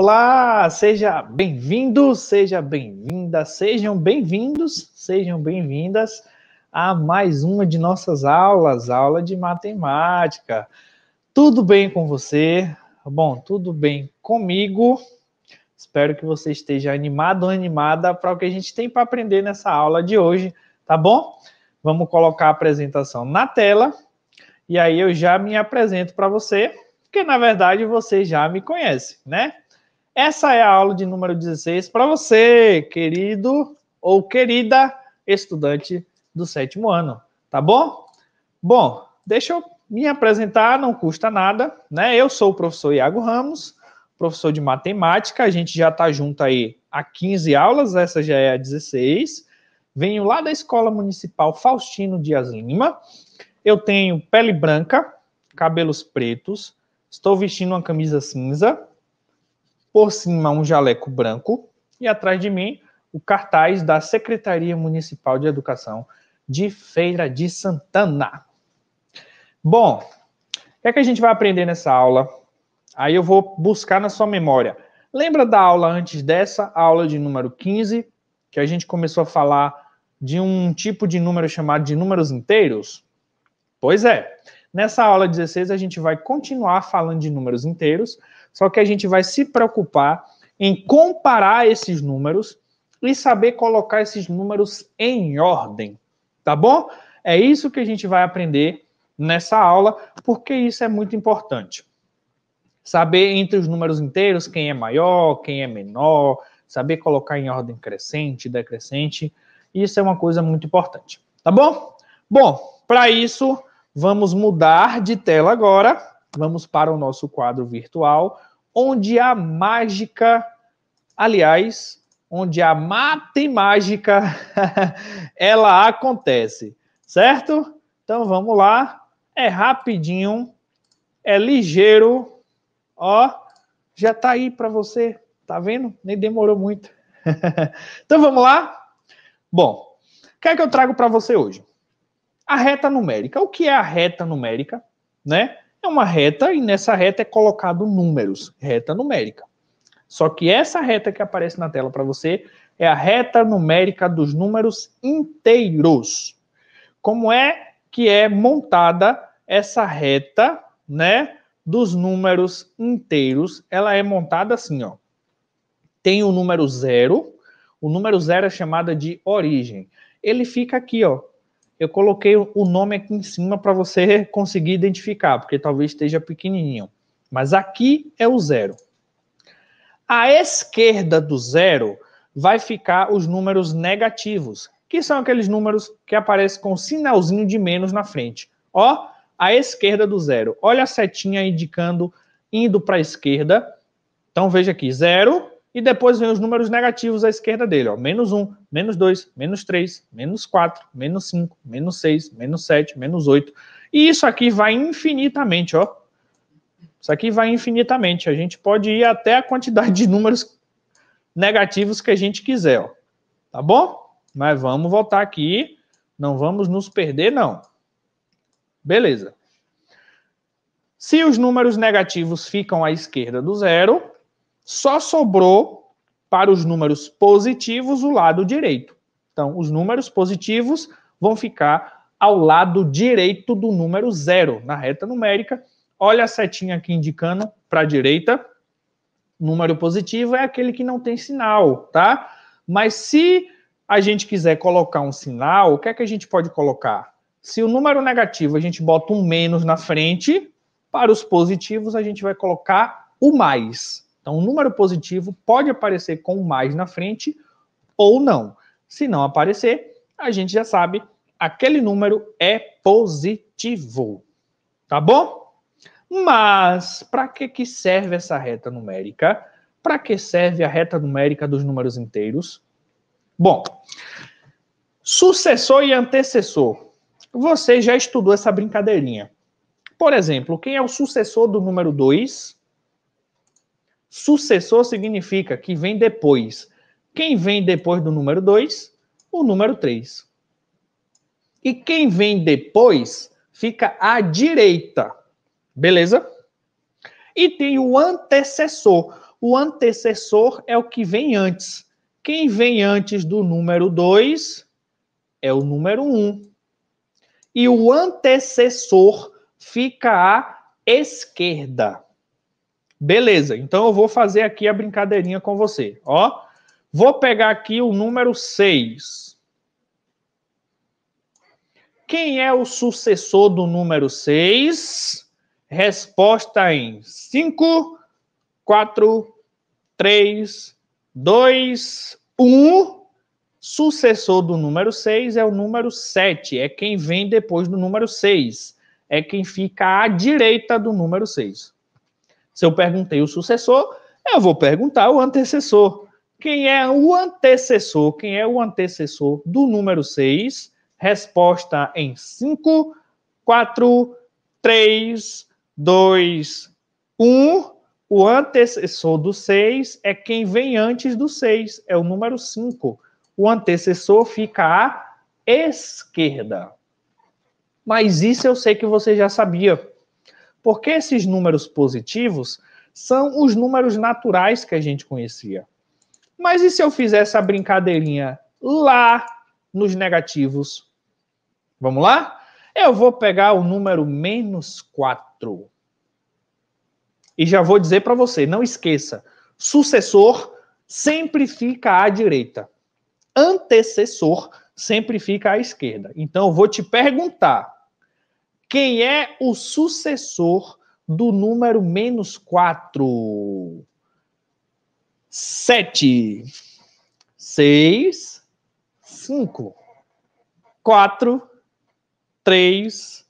Olá, seja bem-vindo, seja bem-vinda, sejam bem-vindos, sejam bem-vindas a mais uma de nossas aulas, aula de matemática. Tudo bem com você? Bom, tudo bem comigo? Espero que você esteja animado ou animada para o que a gente tem para aprender nessa aula de hoje, tá bom? Vamos colocar a apresentação na tela e aí eu já me apresento para você, porque na verdade você já me conhece, né? Essa é a aula de número 16 para você, querido ou querida estudante do sétimo ano, tá bom? Bom, deixa eu me apresentar, não custa nada, né? Eu sou o professor Iago Ramos, professor de matemática, a gente já está junto aí há 15 aulas, essa já é a 16. Venho lá da Escola Municipal Faustino Dias Lima. Eu tenho pele branca, cabelos pretos, estou vestindo uma camisa cinza, por cima um jaleco branco e atrás de mim o cartaz da Secretaria Municipal de Educação de Feira de Santana. Bom, o que é que a gente vai aprender nessa aula? Aí eu vou buscar na sua memória. Lembra da aula antes dessa, a aula de número 15, que a gente começou a falar de um tipo de número chamado de números inteiros? Pois é. Nessa aula 16 a gente vai continuar falando de números inteiros, só que a gente vai se preocupar em comparar esses números e saber colocar esses números em ordem, tá bom? É isso que a gente vai aprender nessa aula, porque isso é muito importante. Saber entre os números inteiros quem é maior, quem é menor, saber colocar em ordem crescente, decrescente, isso é uma coisa muito importante, tá bom? Bom, para isso, vamos mudar de tela agora vamos para o nosso quadro virtual, onde a mágica, aliás, onde a matemática ela acontece, certo? Então vamos lá, é rapidinho, é ligeiro, ó, já tá aí para você, tá vendo? Nem demorou muito. então vamos lá? Bom, o que é que eu trago para você hoje? A reta numérica. O que é a reta numérica, né? É uma reta e nessa reta é colocado números, reta numérica. Só que essa reta que aparece na tela para você é a reta numérica dos números inteiros. Como é que é montada essa reta, né, dos números inteiros? Ela é montada assim, ó. Tem o número zero, o número zero é chamada de origem. Ele fica aqui, ó, eu coloquei o nome aqui em cima para você conseguir identificar, porque talvez esteja pequenininho. Mas aqui é o zero. À esquerda do zero vai ficar os números negativos, que são aqueles números que aparecem com um sinalzinho de menos na frente. Ó, à esquerda do zero. Olha a setinha indicando indo para a esquerda. Então veja aqui, zero, e depois vem os números negativos à esquerda dele, ó, menos 1, menos 2, menos 3, menos 4, menos 5, menos 6, menos 7, menos 8. E isso aqui vai infinitamente, ó. Isso aqui vai infinitamente. A gente pode ir até a quantidade de números negativos que a gente quiser, ó. Tá bom? Mas vamos voltar aqui. Não vamos nos perder, não. Beleza. Se os números negativos ficam à esquerda do zero, só sobrou para os números positivos o lado direito. Então, os números positivos vão ficar ao lado direito do número zero, na reta numérica. Olha a setinha aqui indicando para a direita. Número positivo é aquele que não tem sinal, tá? Mas se a gente quiser colocar um sinal, o que é que a gente pode colocar? Se o número negativo a gente bota um menos na frente, para os positivos a gente vai colocar o mais. Então, um número positivo pode aparecer com mais na frente ou não. Se não aparecer, a gente já sabe aquele número é positivo. Tá bom? Mas para que, que serve essa reta numérica? Para que serve a reta numérica dos números inteiros? Bom, sucessor e antecessor. Você já estudou essa brincadeirinha. Por exemplo, quem é o sucessor do número 2? Sucessor significa que vem depois. Quem vem depois do número 2? O número 3. E quem vem depois fica à direita. Beleza? E tem o antecessor. O antecessor é o que vem antes. Quem vem antes do número 2 é o número 1. Um. E o antecessor fica à esquerda. Beleza, então eu vou fazer aqui a brincadeirinha com você. Ó, vou pegar aqui o número 6. Quem é o sucessor do número 6? Resposta em 5, 4, 3, 2, 1. Sucessor do número 6 é o número 7. É quem vem depois do número 6. É quem fica à direita do número 6. Se eu perguntei o sucessor, eu vou perguntar o antecessor. Quem é o antecessor? Quem é o antecessor do número 6? Resposta em 5, 4, 3, 2, 1. O antecessor do 6 é quem vem antes do 6, é o número 5. O antecessor fica à esquerda. Mas isso eu sei que você já sabia. Porque esses números positivos são os números naturais que a gente conhecia. Mas e se eu fizer essa brincadeirinha lá nos negativos? Vamos lá? Eu vou pegar o número menos 4. E já vou dizer para você, não esqueça, sucessor sempre fica à direita. Antecessor sempre fica à esquerda. Então, eu vou te perguntar, quem é o sucessor do número menos 4? 7, 6, 5, 4, 3,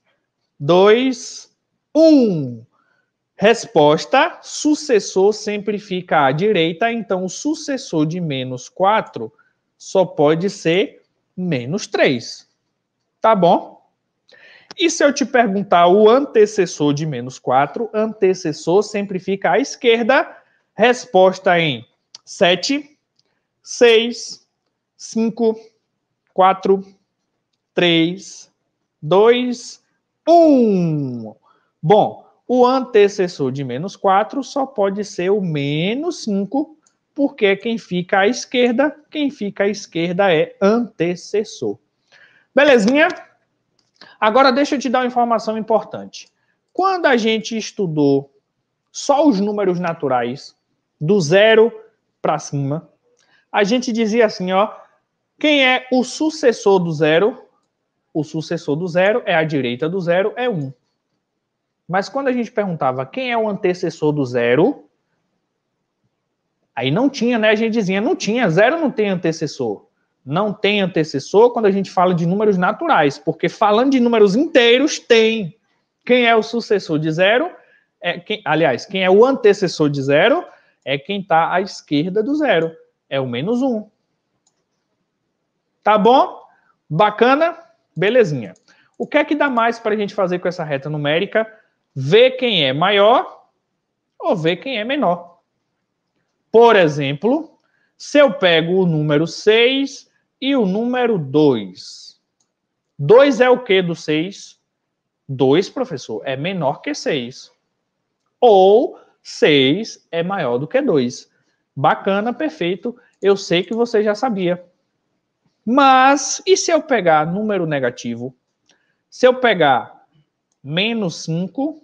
2, 1. Resposta: sucessor sempre fica à direita, então o sucessor de menos 4 só pode ser menos 3. Tá bom? E se eu te perguntar o antecessor de menos 4, antecessor sempre fica à esquerda. Resposta em 7, 6, 5, 4, 3, 2, 1. Bom, o antecessor de menos 4 só pode ser o menos 5, porque é quem fica à esquerda, quem fica à esquerda é antecessor. Belezinha? Agora, deixa eu te dar uma informação importante. Quando a gente estudou só os números naturais, do zero para cima, a gente dizia assim, ó, quem é o sucessor do zero? O sucessor do zero é a direita do zero, é um. Mas quando a gente perguntava quem é o antecessor do zero, aí não tinha, né? A gente dizia, não tinha, zero não tem antecessor não tem antecessor quando a gente fala de números naturais, porque falando de números inteiros, tem. Quem é o sucessor de zero? É quem, aliás, quem é o antecessor de zero é quem está à esquerda do zero. É o menos um. Tá bom? Bacana? Belezinha. O que é que dá mais para a gente fazer com essa reta numérica? Ver quem é maior ou ver quem é menor. Por exemplo, se eu pego o número 6 e o número 2? 2 é o que do 6? 2, professor, é menor que 6. Ou 6 é maior do que 2. Bacana, perfeito. Eu sei que você já sabia. Mas e se eu pegar número negativo? Se eu pegar menos 5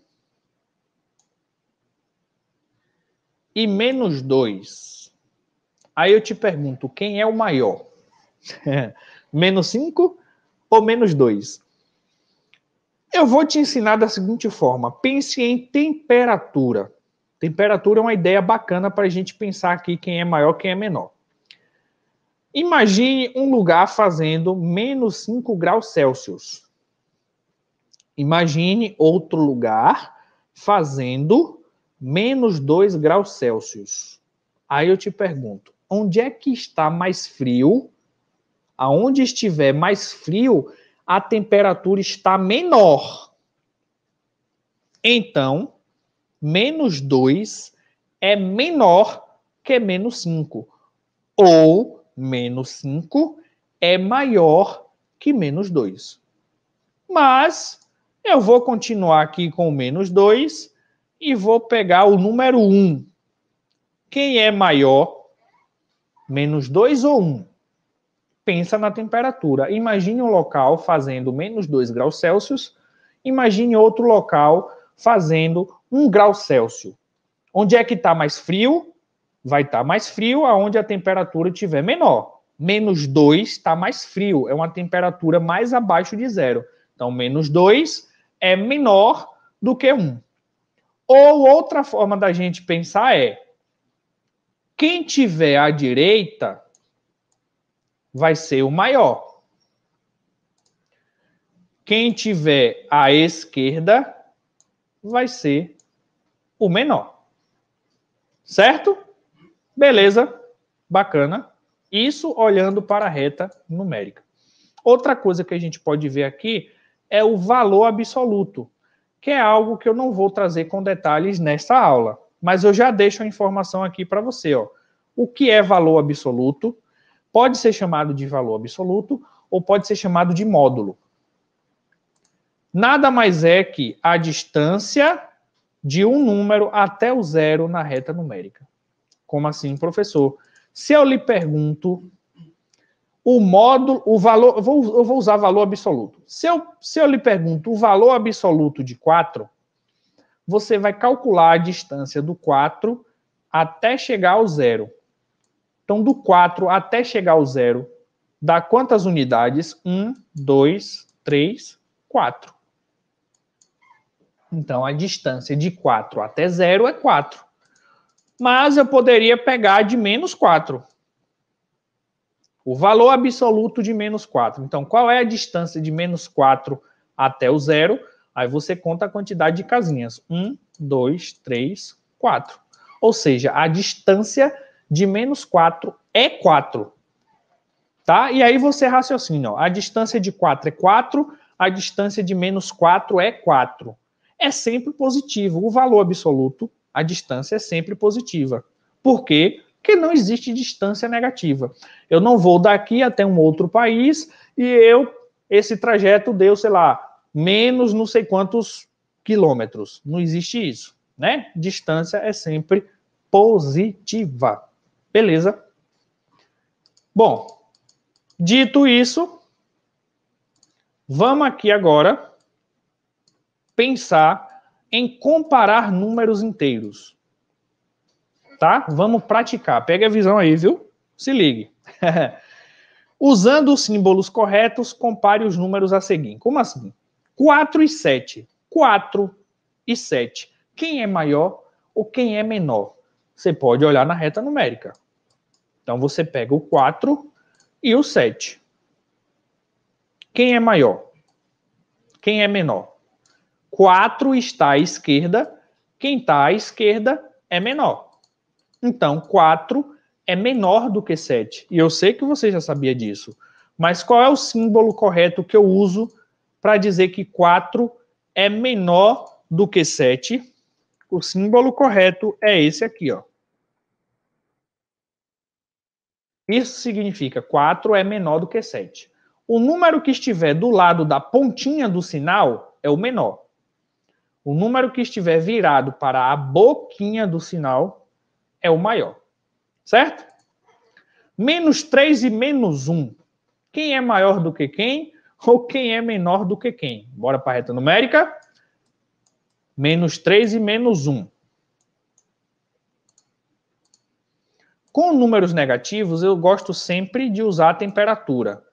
e menos 2, aí eu te pergunto, quem é o maior? É. menos 5 ou menos 2? Eu vou te ensinar da seguinte forma: pense em temperatura. Temperatura é uma ideia bacana para a gente pensar aqui quem é maior, quem é menor. Imagine um lugar fazendo menos 5 graus Celsius. Imagine outro lugar fazendo menos 2 graus Celsius. Aí eu te pergunto: onde é que está mais frio aonde estiver mais frio, a temperatura está menor. Então, menos 2 é menor que menos 5. Ou menos 5 é maior que menos 2. Mas eu vou continuar aqui com menos 2 e vou pegar o número 1. Um. Quem é maior? Menos 2 ou 1? Um? pensa na temperatura. Imagine um local fazendo menos 2 graus Celsius, imagine outro local fazendo 1 grau Celsius. Onde é que está mais frio? Vai estar tá mais frio aonde a temperatura estiver menor. Menos 2 está mais frio, é uma temperatura mais abaixo de zero. Então, menos 2 é menor do que 1. Um. Ou outra forma da gente pensar é: quem tiver à direita vai ser o maior. Quem tiver à esquerda vai ser o menor. Certo? Beleza? Bacana. Isso olhando para a reta numérica. Outra coisa que a gente pode ver aqui é o valor absoluto, que é algo que eu não vou trazer com detalhes nesta aula, mas eu já deixo a informação aqui para você, ó. O que é valor absoluto? pode ser chamado de valor absoluto ou pode ser chamado de módulo. Nada mais é que a distância de um número até o zero na reta numérica. Como assim, professor? Se eu lhe pergunto o módulo, o valor, eu vou, eu vou usar valor absoluto. Se eu, se eu lhe pergunto o valor absoluto de 4, você vai calcular a distância do 4 até chegar ao zero. Então, do 4 até chegar ao zero, dá quantas unidades? 1, 2, 3, 4. Então, a distância de 4 até zero é 4. Mas eu poderia pegar de menos 4. O valor absoluto de menos 4. Então, qual é a distância de menos 4 até o zero? Aí você conta a quantidade de casinhas. 1, 2, 3, 4. Ou seja, a distância de menos 4 é 4. Tá? E aí você raciocina, ó, a distância de 4 é 4, a distância de menos 4 é 4. É sempre positivo. O valor absoluto, a distância é sempre positiva. Por quê? Porque não existe distância negativa. Eu não vou daqui até um outro país e eu, esse trajeto deu, sei lá, menos não sei quantos quilômetros. Não existe isso, né? Distância é sempre positiva. Beleza. Bom, dito isso, vamos aqui agora pensar em comparar números inteiros. Tá? Vamos praticar. Pega a visão aí, viu? Se ligue. Usando os símbolos corretos, compare os números a seguir. Como assim? 4 e 7. 4 e 7. Quem é maior ou quem é menor? Você pode olhar na reta numérica. Então você pega o 4 e o 7. Quem é maior? Quem é menor? 4 está à esquerda, quem está à esquerda é menor. Então 4 é menor do que 7. E eu sei que você já sabia disso. Mas qual é o símbolo correto que eu uso para dizer que 4 é menor do que 7? O símbolo correto é esse aqui, ó. Isso significa 4 é menor do que 7. O número que estiver do lado da pontinha do sinal é o menor. O número que estiver virado para a boquinha do sinal é o maior. Certo? Menos 3 e menos 1. Quem é maior do que quem? Ou quem é menor do que quem? Bora para a reta numérica. Menos 3 e menos 1. Com números negativos, eu gosto sempre de usar a temperatura.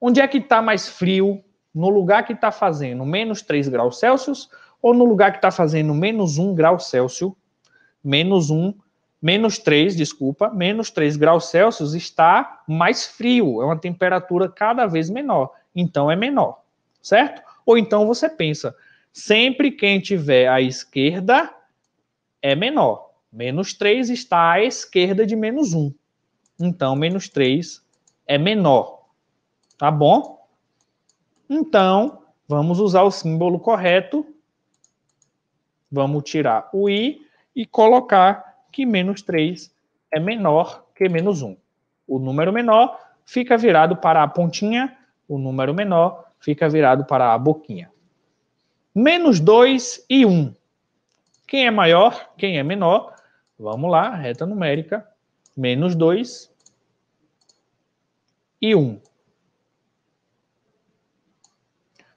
Onde é que está mais frio? No lugar que está fazendo menos 3 graus Celsius ou no lugar que está fazendo menos 1 grau Celsius? Menos 1, menos 3, desculpa, menos 3 graus Celsius está mais frio, é uma temperatura cada vez menor, então é menor, certo? Ou então você pensa, sempre quem tiver à esquerda é menor. Menos 3 está à esquerda de menos 1. Então, menos 3 é menor. Tá bom? Então, vamos usar o símbolo correto. Vamos tirar o i e colocar que menos 3 é menor que menos 1. O número menor fica virado para a pontinha, o número menor fica virado para a boquinha. Menos 2 e 1. Quem é maior, quem é menor? Vamos lá, reta numérica, menos 2 e 1. Um.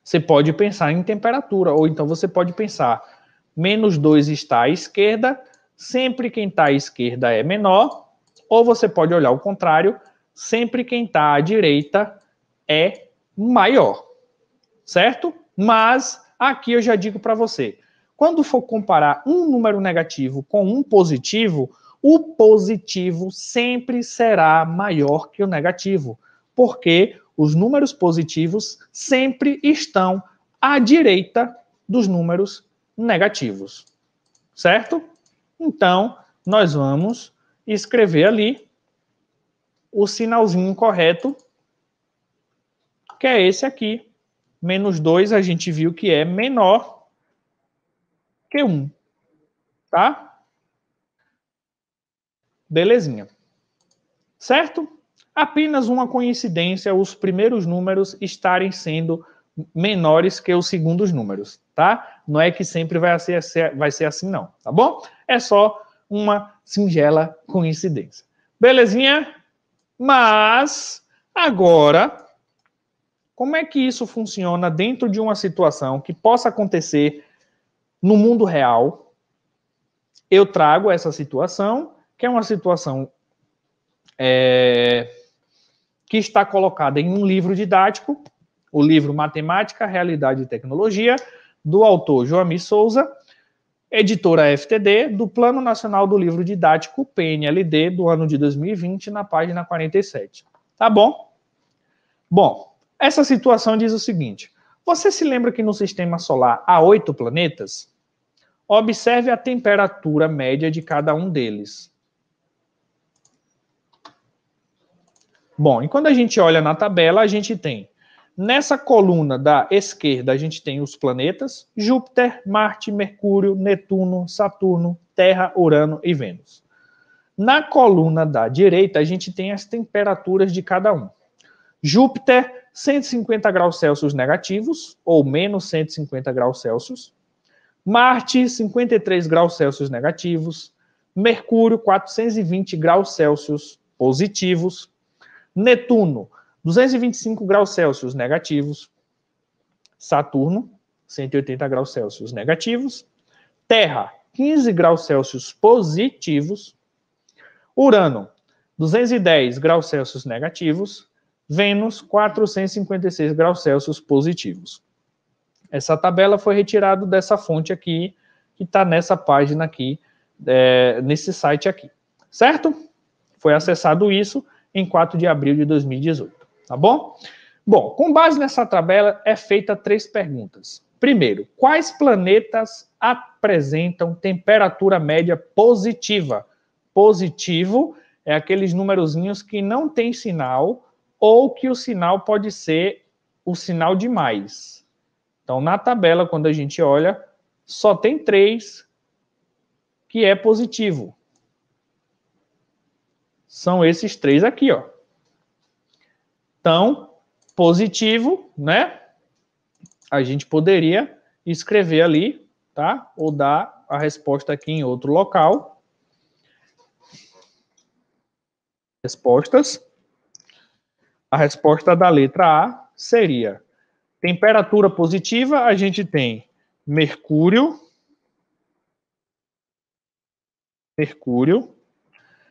Você pode pensar em temperatura, ou então você pode pensar, menos 2 está à esquerda, sempre quem está à esquerda é menor, ou você pode olhar o contrário, sempre quem está à direita é maior, certo? Mas aqui eu já digo para você, quando for comparar um número negativo com um positivo, o positivo sempre será maior que o negativo, porque os números positivos sempre estão à direita dos números negativos. Certo? Então, nós vamos escrever ali o sinalzinho correto, que é esse aqui. Menos 2 a gente viu que é menor Q1. Tá? Belezinha. Certo? Apenas uma coincidência os primeiros números estarem sendo menores que os segundos números, tá? Não é que sempre vai ser, assim, vai ser assim, não, tá bom? É só uma singela coincidência. Belezinha? Mas, agora, como é que isso funciona dentro de uma situação que possa acontecer no mundo real, eu trago essa situação, que é uma situação é, que está colocada em um livro didático, o livro Matemática, Realidade e Tecnologia, do autor Joami Souza, editora FTD, do Plano Nacional do Livro Didático, PNLD, do ano de 2020, na página 47. Tá bom? Bom, essa situação diz o seguinte: você se lembra que no sistema solar há oito planetas? Observe a temperatura média de cada um deles. Bom, e quando a gente olha na tabela, a gente tem nessa coluna da esquerda, a gente tem os planetas: Júpiter, Marte, Mercúrio, Netuno, Saturno, Terra, Urano e Vênus. Na coluna da direita, a gente tem as temperaturas de cada um. Júpiter, 150 graus Celsius negativos, ou menos 150 graus Celsius. Marte, 53 graus Celsius negativos. Mercúrio, 420 graus Celsius positivos. Netuno, 225 graus Celsius negativos. Saturno, 180 graus Celsius negativos. Terra, 15 graus Celsius positivos. Urano, 210 graus Celsius negativos. Vênus, 456 graus Celsius positivos. Essa tabela foi retirada dessa fonte aqui, que está nessa página aqui, é, nesse site aqui, certo? Foi acessado isso em 4 de abril de 2018, tá bom? Bom, com base nessa tabela, é feita três perguntas. Primeiro, quais planetas apresentam temperatura média positiva? Positivo é aqueles númerozinhos que não tem sinal ou que o sinal pode ser o sinal de mais. Então, na tabela, quando a gente olha, só tem três que é positivo. São esses três aqui, ó. Então, positivo, né? A gente poderia escrever ali, tá? Ou dar a resposta aqui em outro local. Respostas. A resposta da letra A seria Temperatura positiva, a gente tem mercúrio. Mercúrio.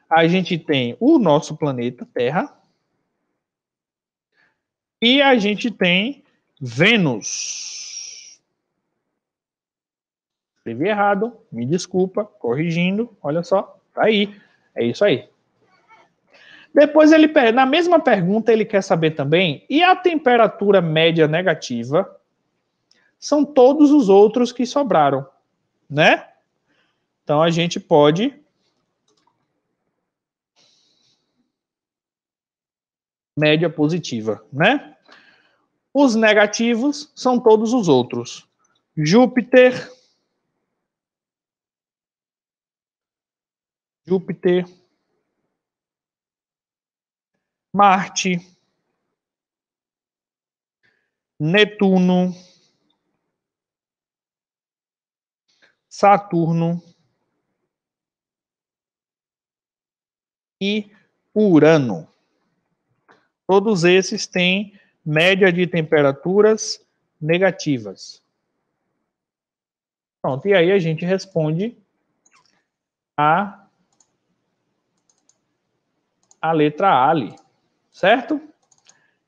A gente tem o nosso planeta Terra. E a gente tem Vênus. Escrevi errado, me desculpa, corrigindo, olha só, tá aí. É isso aí. Depois ele na mesma pergunta ele quer saber também e a temperatura média negativa são todos os outros que sobraram, né? Então a gente pode média positiva, né? Os negativos são todos os outros. Júpiter Júpiter Marte, Netuno, Saturno e Urano. Todos esses têm média de temperaturas negativas. Pronto, e aí a gente responde a, a letra A ali certo?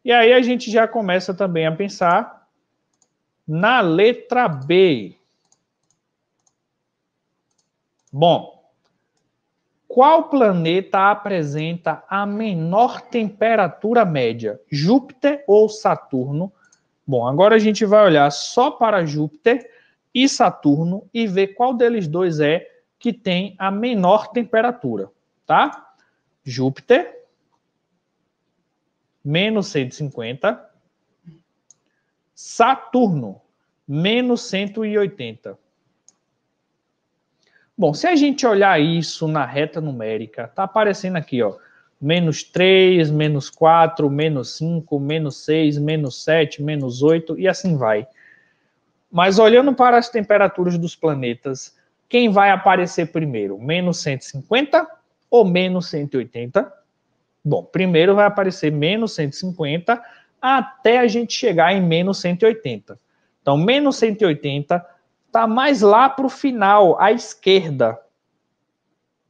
E aí a gente já começa também a pensar na letra B. Bom, qual planeta apresenta a menor temperatura média? Júpiter ou Saturno? Bom, agora a gente vai olhar só para Júpiter e Saturno e ver qual deles dois é que tem a menor temperatura, tá? Júpiter menos 150. Saturno, menos 180. Bom, se a gente olhar isso na reta numérica, tá aparecendo aqui, ó, menos 3, menos 4, menos 5, menos 6, menos 7, menos 8 e assim vai. Mas olhando para as temperaturas dos planetas, quem vai aparecer primeiro? Menos 150 ou menos 180? Bom, primeiro vai aparecer menos 150 até a gente chegar em menos 180. Então, menos 180 está mais lá para o final, à esquerda.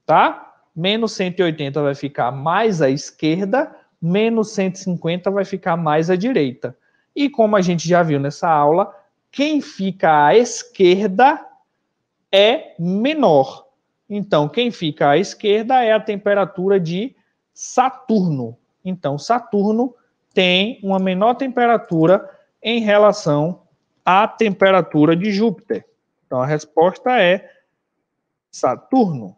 Tá? Menos 180 vai ficar mais à esquerda, menos 150 vai ficar mais à direita. E como a gente já viu nessa aula, quem fica à esquerda é menor. Então, quem fica à esquerda é a temperatura de Saturno. Então, Saturno tem uma menor temperatura em relação à temperatura de Júpiter. Então, a resposta é Saturno.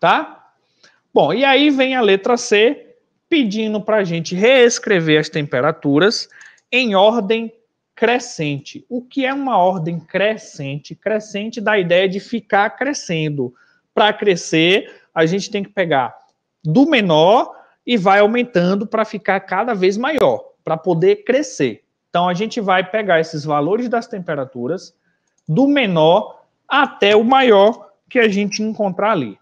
Tá? Bom, e aí vem a letra C pedindo para a gente reescrever as temperaturas em ordem crescente. O que é uma ordem crescente? Crescente da ideia de ficar crescendo. Para crescer, a gente tem que pegar do menor e vai aumentando para ficar cada vez maior, para poder crescer. Então a gente vai pegar esses valores das temperaturas do menor até o maior que a gente encontrar ali.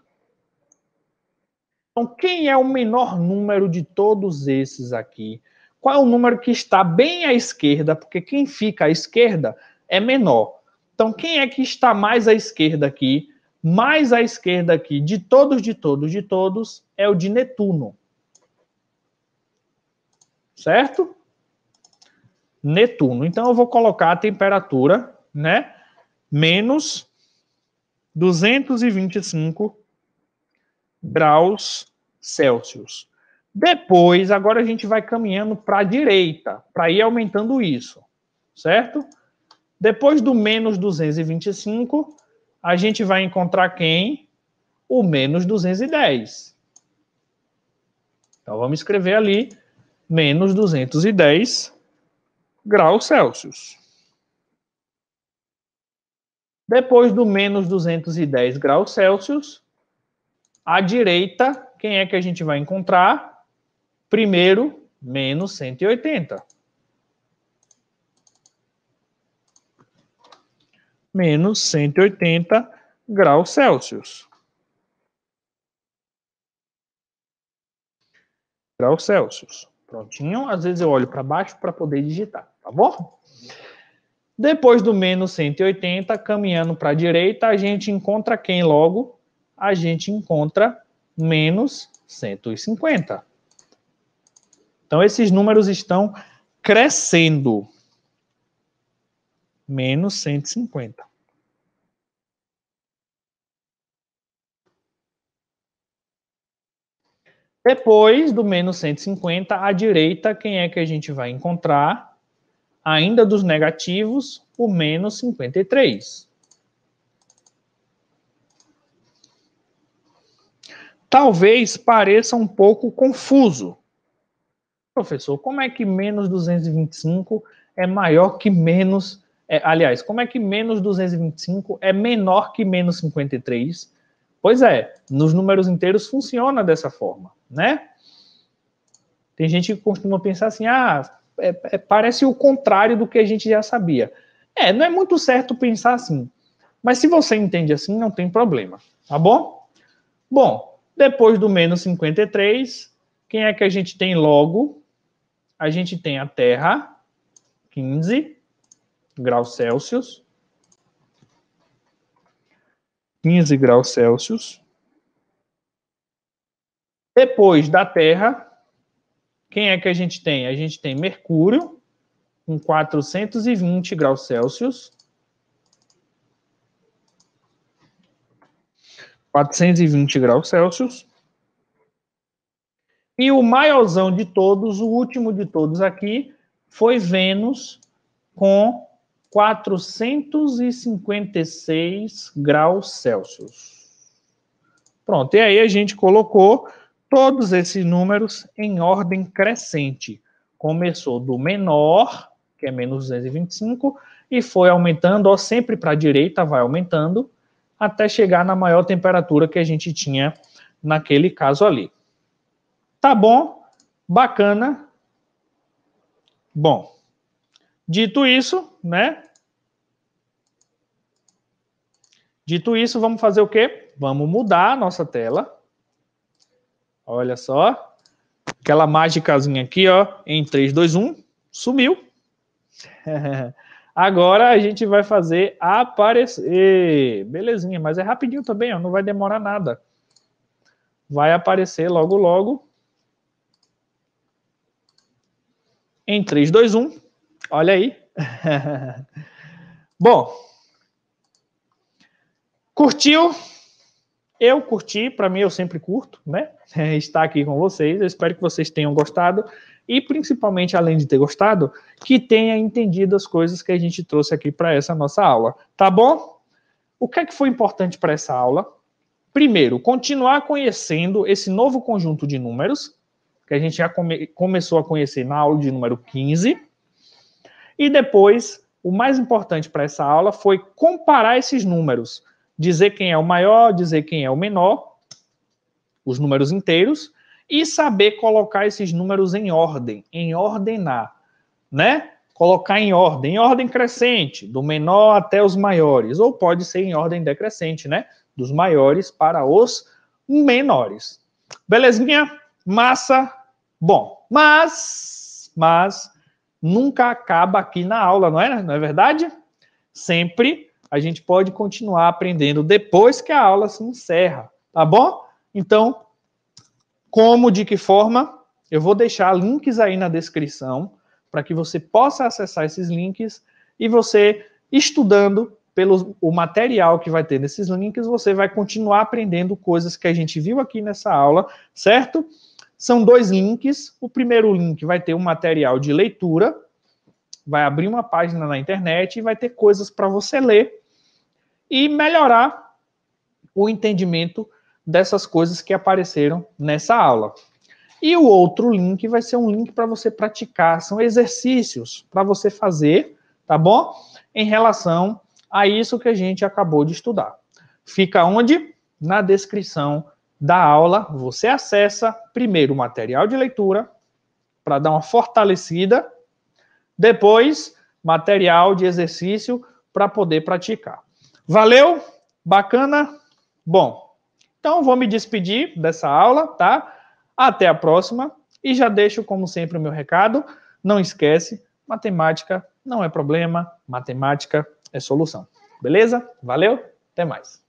Então, quem é o menor número de todos esses aqui? qual é o número que está bem à esquerda, porque quem fica à esquerda é menor. Então, quem é que está mais à esquerda aqui? Mais à esquerda aqui, de todos, de todos, de todos, é o de Netuno. Certo? Netuno. Então, eu vou colocar a temperatura, né? Menos 225 graus Celsius. Depois, agora a gente vai caminhando para a direita, para ir aumentando isso, certo? Depois do menos 225, a gente vai encontrar quem? O menos 210. Então, vamos escrever ali, menos 210 graus Celsius. Depois do menos 210 graus Celsius, à direita, quem é que a gente vai encontrar? Primeiro, menos 180. Menos 180 graus Celsius. Graus Celsius. Prontinho? Às vezes eu olho para baixo para poder digitar, tá bom? Depois do menos 180, caminhando para a direita, a gente encontra quem logo? A gente encontra menos 150. Então, esses números estão crescendo. Menos 150. Depois do menos 150, à direita, quem é que a gente vai encontrar? Ainda dos negativos, o menos 53. Talvez pareça um pouco confuso, professor, como é que menos 225 é maior que menos. É, aliás, como é que menos 225 é menor que menos 53? Pois é, nos números inteiros funciona dessa forma, né? Tem gente que costuma pensar assim, ah, é, é, parece o contrário do que a gente já sabia. É, não é muito certo pensar assim. Mas se você entende assim, não tem problema, tá bom? Bom, depois do menos 53, quem é que a gente tem logo? a gente tem a Terra, 15 graus Celsius. 15 graus Celsius. Depois da Terra, quem é que a gente tem? A gente tem Mercúrio, com 420 graus Celsius. 420 graus Celsius. E o maiorzão de todos, o último de todos aqui, foi Vênus com 456 graus Celsius. Pronto, e aí a gente colocou todos esses números em ordem crescente. Começou do menor, que é menos 225, e foi aumentando, ó, sempre para a direita vai aumentando, até chegar na maior temperatura que a gente tinha naquele caso ali. Tá bom, bacana. Bom, dito isso, né? Dito isso, vamos fazer o quê? Vamos mudar a nossa tela. Olha só. Aquela mágicazinha aqui, ó, em 3, 2, 1, sumiu. Agora a gente vai fazer aparecer. Belezinha, mas é rapidinho também, ó, não vai demorar nada. Vai aparecer logo, logo. Em 3, 2, 1. Olha aí. Bom. Curtiu? Eu curti, para mim eu sempre curto, né? Estar aqui com vocês. Eu espero que vocês tenham gostado e principalmente além de ter gostado, que tenha entendido as coisas que a gente trouxe aqui para essa nossa aula, tá bom? O que é que foi importante para essa aula? Primeiro, continuar conhecendo esse novo conjunto de números que a gente já come, começou a conhecer na aula de número 15. E depois, o mais importante para essa aula foi comparar esses números, dizer quem é o maior, dizer quem é o menor, os números inteiros, e saber colocar esses números em ordem, em ordenar, né? Colocar em ordem, em ordem crescente, do menor até os maiores, ou pode ser em ordem decrescente, né? Dos maiores para os menores. Belezinha? massa, bom. Mas, mas, nunca acaba aqui na aula, não é? Não é verdade? Sempre a gente pode continuar aprendendo depois que a aula se encerra, tá bom? Então, como, de que forma? Eu vou deixar links aí na descrição para que você possa acessar esses links e você, estudando pelo o material que vai ter nesses links, você vai continuar aprendendo coisas que a gente viu aqui nessa aula, certo? São dois links. O primeiro link vai ter um material de leitura, vai abrir uma página na internet e vai ter coisas para você ler e melhorar o entendimento dessas coisas que apareceram nessa aula. E o outro link vai ser um link para você praticar, são exercícios para você fazer, tá bom? Em relação a isso que a gente acabou de estudar. Fica onde? Na descrição da aula, você acessa primeiro o material de leitura para dar uma fortalecida, depois material de exercício para poder praticar. Valeu? Bacana? Bom, então vou me despedir dessa aula, tá? Até a próxima e já deixo como sempre o meu recado, não esquece, matemática não é problema, matemática é solução. Beleza? Valeu, até mais.